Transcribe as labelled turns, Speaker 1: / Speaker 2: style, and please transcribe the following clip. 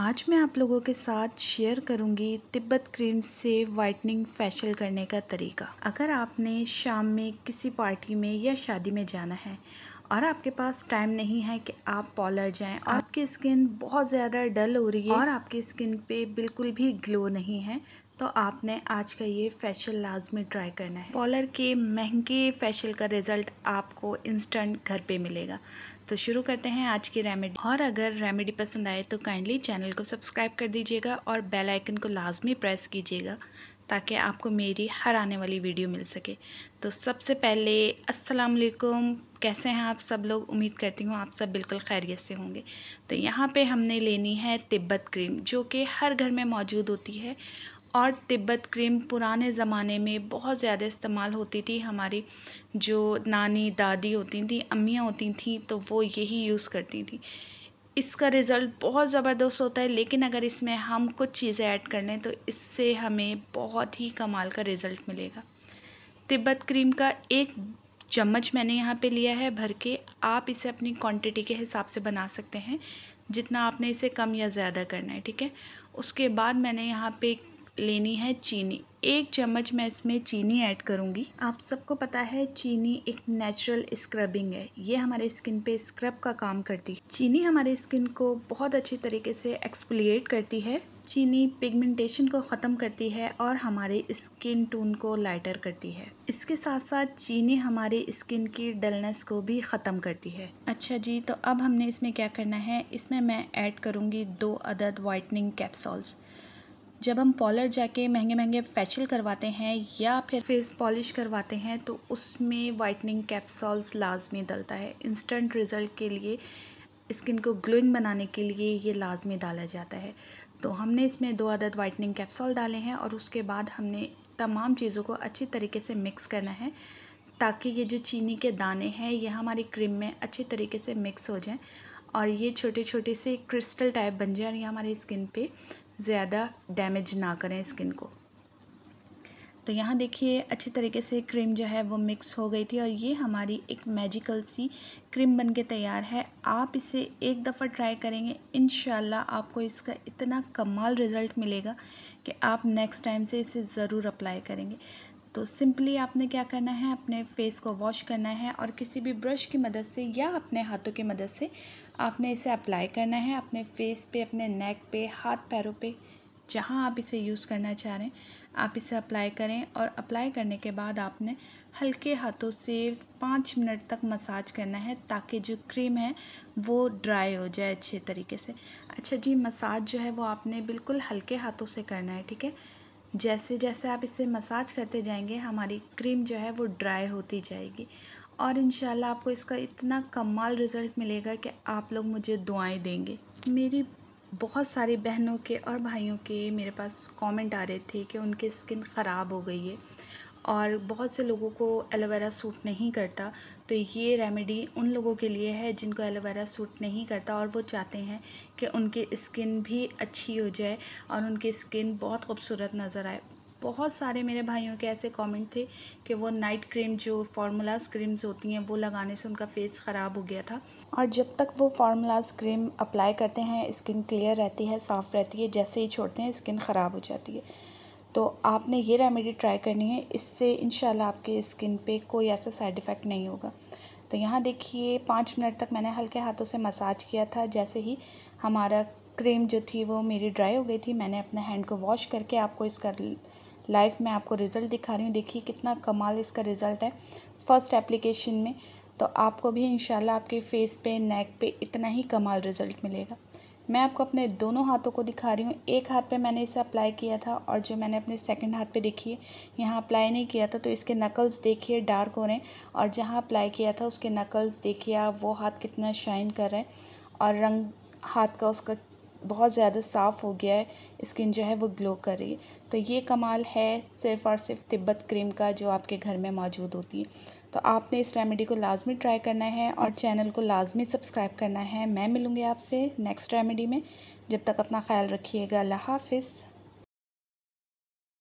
Speaker 1: आज मैं आप लोगों के साथ शेयर करूंगी तिब्बत क्रीम से वाइटनिंग फेशियल करने का तरीका अगर आपने शाम में किसी पार्टी में या शादी में जाना है और आपके पास टाइम नहीं है कि आप पॉलर जाएं और आपकी स्किन बहुत ज़्यादा डल हो रही है और आपकी स्किन पे बिल्कुल भी ग्लो नहीं है तो आपने आज का ये फेशियल लाजमी ट्राई करना है पॉलर के महंगे फेशियल का रिज़ल्ट आपको इंस्टेंट घर पे मिलेगा तो शुरू करते हैं आज की रेमेडी और अगर रेमेडी पसंद आए तो काइंडली चैनल को सब्सक्राइब कर दीजिएगा और बेल आइकन को लाजमी प्रेस कीजिएगा ताकि आपको मेरी हर आने वाली वीडियो मिल सके तो सबसे पहले अस्सलाम वालेकुम कैसे हैं आप सब लोग उम्मीद करती हूँ आप सब बिल्कुल खैरियत से होंगे तो यहाँ पे हमने लेनी है तिब्बत क्रीम जो कि हर घर में मौजूद होती है और तिब्बत क्रीम पुराने ज़माने में बहुत ज़्यादा इस्तेमाल होती थी हमारी जो नानी दादी होती थी अम्मियाँ होती थी तो वो यही यूज़ करती थी इसका रिज़ल्ट बहुत ज़बरदस्त होता है लेकिन अगर इसमें हम कुछ चीज़ें ऐड कर लें तो इससे हमें बहुत ही कमाल का रिज़ल्ट मिलेगा तिब्बत क्रीम का एक चम्मच मैंने यहाँ पे लिया है भर के आप इसे अपनी क्वांटिटी के हिसाब से बना सकते हैं जितना आपने इसे कम या ज़्यादा करना है ठीक है उसके बाद मैंने यहाँ पे लेनी है चीनी एक चम्मच मैं इसमें चीनी ऐड करूँगी आप सबको पता है चीनी एक नेचुरल स्क्रबिंग है ये हमारे स्किन पे स्क्रब का काम करती है चीनी हमारे स्किन को बहुत अच्छे तरीके से एक्सप्लिएट करती है चीनी पिगमेंटेशन को ख़त्म करती है और हमारे स्किन टोन को लाइटर करती है इसके साथ साथ चीनी हमारे स्किन की डलनेस को भी ख़त्म करती है अच्छा जी तो अब हमने इसमें क्या करना है इसमें मैं ऐड करूँगी दो अदद वाइटनिंग कैप्सोल्स जब हम पॉलर जाके महंगे महंगे फेशियल करवाते हैं या फिर फेस पॉलिश करवाते हैं तो उसमें वाइटनिंग कैप्सॉल्स लाजमी डलता है इंस्टेंट रिज़ल्ट के लिए स्किन को ग्लोइंग बनाने के लिए ये लाजमी डाला जाता है तो हमने इसमें दो अदद वाइटनिंग कैप्सॉल डाले हैं और उसके बाद हमने तमाम चीज़ों को अच्छी तरीके से मिक्स करना है ताकि ये जो चीनी के दाने हैं ये हमारी क्रीम में अच्छी तरीके से मिक्स हो जाएं और ये छोटे छोटे से क्रिस्टल टाइप बन जाए और ये हमारे स्किन पे ज़्यादा डैमेज ना करें स्किन को तो यहाँ देखिए अच्छी तरीके से क्रीम जो है वो मिक्स हो गई थी और ये हमारी एक मैजिकल सी क्रीम बन के तैयार है आप इसे एक दफ़ा ट्राई करेंगे इन आपको इसका इतना कमाल रिज़ल्ट मिलेगा कि आप नेक्स्ट टाइम से इसे ज़रूर अप्लाई करेंगे तो सिंपली आपने क्या करना है अपने फेस को वॉश करना है और किसी भी ब्रश की मदद से या अपने हाथों की मदद से आपने इसे अप्लाई करना है अपने फेस पे अपने नेक पे हाथ पैरों पे जहाँ आप इसे यूज़ करना चाह रहे हैं आप इसे अप्लाई करें और अप्लाई करने के बाद आपने हल्के हाथों से पाँच मिनट तक मसाज करना है ताकि जो क्रीम है वो ड्राई हो जाए अच्छे तरीके से अच्छा जी मसाज जो है वो आपने बिल्कुल हल्के हाथों से करना है ठीक है जैसे जैसे आप इसे मसाज करते जाएंगे हमारी क्रीम जो है वो ड्राई होती जाएगी और इन आपको इसका इतना कमाल रिज़ल्ट मिलेगा कि आप लोग मुझे दुआएं देंगे मेरी बहुत सारी बहनों के और भाइयों के मेरे पास कमेंट आ रहे थे कि उनकी स्किन ख़राब हो गई है और बहुत से लोगों को एलोवेरा सूट नहीं करता तो ये रेमेडी उन लोगों के लिए है जिनको एलोवेरा सूट नहीं करता और वो चाहते हैं कि उनकी स्किन भी अच्छी हो जाए और उनकी स्किन बहुत खूबसूरत नज़र आए बहुत सारे मेरे भाइयों के ऐसे कमेंट थे कि वो नाइट क्रीम जो फार्मूलाज क्रीम्स होती हैं वो लगाने से उनका फेस ख़राब हो गया था और जब तक वो फार्मूलाज क्रीम अप्लाई करते हैं स्किन क्लियर रहती है साफ़ रहती है जैसे ही छोड़ते हैं स्किन ख़राब हो जाती है तो आपने ये रेमेडी ट्राई करनी है इससे इन आपके स्किन पे कोई ऐसा साइड इफ़ेक्ट नहीं होगा तो यहाँ देखिए पाँच मिनट तक मैंने हल्के हाथों से मसाज किया था जैसे ही हमारा क्रीम जो थी वो मेरी ड्राई हो गई थी मैंने अपने हैंड को वॉश करके आपको इसका लाइफ में आपको रिज़ल्ट दिखा रही हूँ देखिए कितना कमाल इसका रिज़ल्ट है फर्स्ट एप्लीकेशन में तो आपको भी इन आपके फेस पे नेक पे इतना ही कमाल रिज़ल्ट मिलेगा मैं आपको अपने दोनों हाथों को दिखा रही हूँ एक हाथ पे मैंने इसे अप्लाई किया था और जो मैंने अपने सेकंड हाथ पे देखिए यहाँ अप्लाई नहीं किया था तो इसके नकल्स देखिए डार्क हो रहे हैं और जहाँ अप्लाई किया था उसके नकल्स देखिए आप वो हाथ कितना शाइन कर रहे हैं और रंग हाथ का उसका बहुत ज़्यादा साफ़ हो गया है स्किन जो है वो ग्लो कर रही है तो ये कमाल है सिर्फ़ और सिर्फ तिब्बत क्रीम का जो आपके घर में मौजूद होती है तो आपने इस रेमेडी को लाजमी ट्राई करना है और चैनल को लाजमी सब्सक्राइब करना है मैं मिलूँगी आपसे नेक्स्ट रेमेडी में जब तक अपना ख्याल रखिएगा अल्लाह हाफिज़